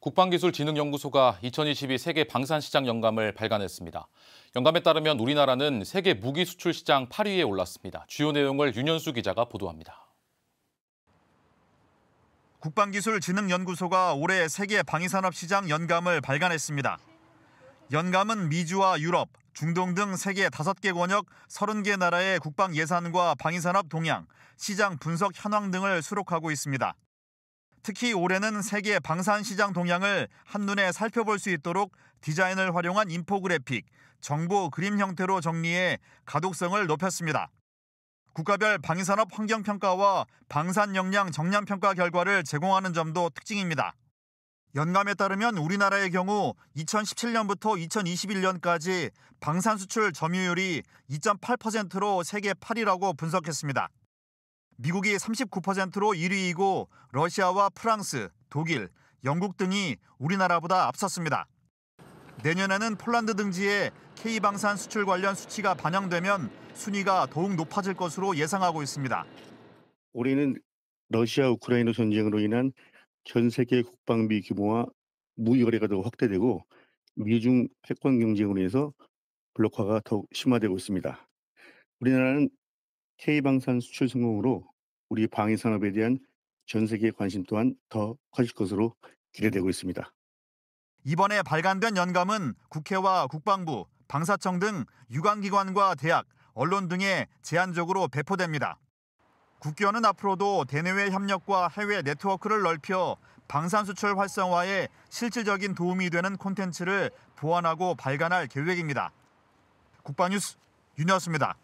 국방기술진흥연구소가 2022 세계 방산시장 영감을 발간했습니다. 영감에 따르면 우리나라는 세계 무기 수출 시장 8위에 올랐습니다. 주요 내용을 윤현수 기자가 보도합니다. 국방기술진흥연구소가 올해 세계 방위산업 시장 연감을 발간했습니다. 연감은 미주와 유럽, 중동 등 세계 5개 권역 30개 나라의 국방 예산과 방위산업 동향, 시장 분석 현황 등을 수록하고 있습니다. 특히 올해는 세계 방산 시장 동향을 한눈에 살펴볼 수 있도록 디자인을 활용한 인포그래픽, 정보 그림 형태로 정리해 가독성을 높였습니다. 국가별 방위산업 환경평가와 방산 역량 정량평가 결과를 제공하는 점도 특징입니다. 연감에 따르면 우리나라의 경우 2017년부터 2021년까지 방산 수출 점유율이 2.8%로 세계 8위라고 분석했습니다. 미국이 39%로 1위이고 러시아와 프랑스, 독일, 영국 등이 우리나라보다 앞섰습니다. 내년에는 폴란드 등지에 K방산 수출 관련 수치가 반영되면 순위가 더욱 높아질 것으로 예상하고 있습니다. 올해는 러시아 우크라이나 전쟁으로 인한 전 세계 국방비 규모와 무역거래가 더 확대되고 미중 패권 경쟁으로 인해서 블록화가 더욱 심화되고 있습니다. 우리나라는 K방산 수출 성공으로 우리 방위 산업에 대한 전 세계의 관심 또한 더 커질 것으로 기대되고 있습니다. 이번에 발간된 연감은 국회와 국방부, 방사청 등 유관기관과 대학, 언론 등에 제한적으로 배포됩니다. 국교는 앞으로도 대내외 협력과 해외 네트워크를 넓혀 방산 수출 활성화에 실질적인 도움이 되는 콘텐츠를 보완하고 발간할 계획입니다. 국방뉴스 윤여수입니다.